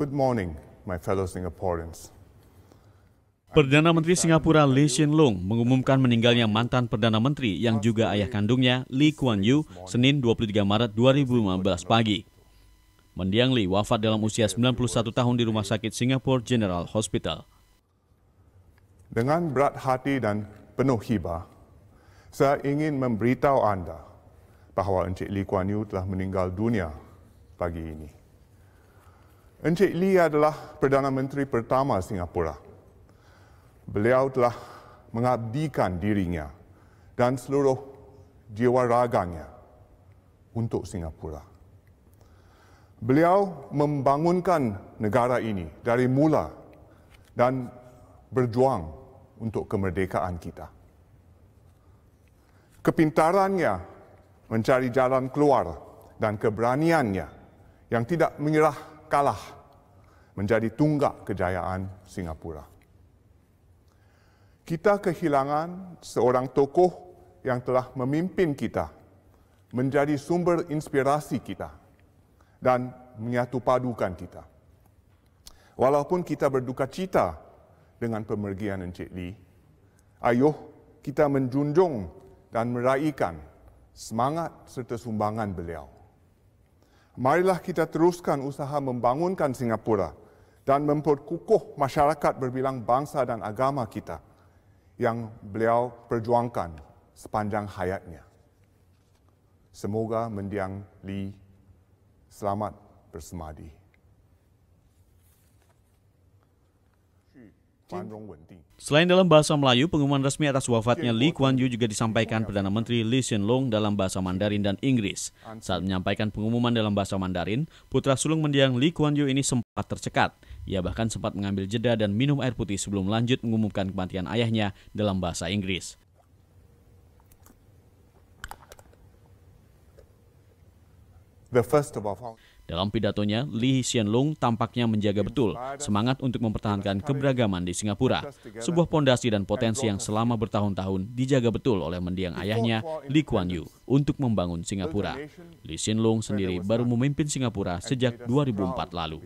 Good morning, my fellow Singaporeans. Perdana Menteri Singapura Lee Hsien Loong mengumumkan meninggalnya mantan Perdana Menteri yang juga ayah kandungnya Lee Kuan Yew Senin 23 Maret 2015 pagi. Mendiang Lee wafat dalam usia 91 tahun di Rumah Sakit Singapore General Hospital. Dengan berat hati dan penuh hiba, saya ingin memberitahu anda bahawa Encik Lee Kuan Yew telah meninggal dunia pagi ini. Encik Lee adalah Perdana Menteri pertama Singapura. Beliau telah mengabdikan dirinya dan seluruh jiwa raganya untuk Singapura. Beliau membangunkan negara ini dari mula dan berjuang untuk kemerdekaan kita. Kepintarannya mencari jalan keluar dan keberaniannya yang tidak menyerah kalah menjadi tunggak kejayaan Singapura. Kita kehilangan seorang tokoh yang telah memimpin kita, menjadi sumber inspirasi kita dan menyatu padukan kita. Walaupun kita berduka cita dengan pemergian Encik Lee, ayuh kita menjunjung dan meraihkan semangat serta sumbangan beliau marilah kita teruskan usaha membangunkan Singapura dan memperkukuh masyarakat berbilang bangsa dan agama kita yang beliau perjuangkan sepanjang hayatnya. Semoga mendiang Lee selamat bersemadi. Selain dalam bahasa Melayu, pengumuman resmi atas wafatnya Lee Kuan Yew juga disampaikan Perdana Menteri Lee Hsien Loong dalam bahasa Mandarin dan Inggris. Saat menyampaikan pengumuman dalam bahasa Mandarin, putra sulung mendiang Lee Kuan Yew ini sempat tercekat. Ia bahkan sempat mengambil jeda dan minum air putih sebelum lanjut mengumumkan kematian ayahnya dalam bahasa Inggris. The first of all. Dalam pidatonya, Lee Hsien Loong tampaknya menjaga betul semangat untuk mempertahankan keberagaman di Singapura, sebuah pondasi dan potensi yang selama bertahun-tahun dijaga betul oleh mendiang ayahnya Lee Kuan Yew untuk membangun Singapura. Lee Hsien Loong sendiri baru memimpin Singapura sejak 2004 lalu.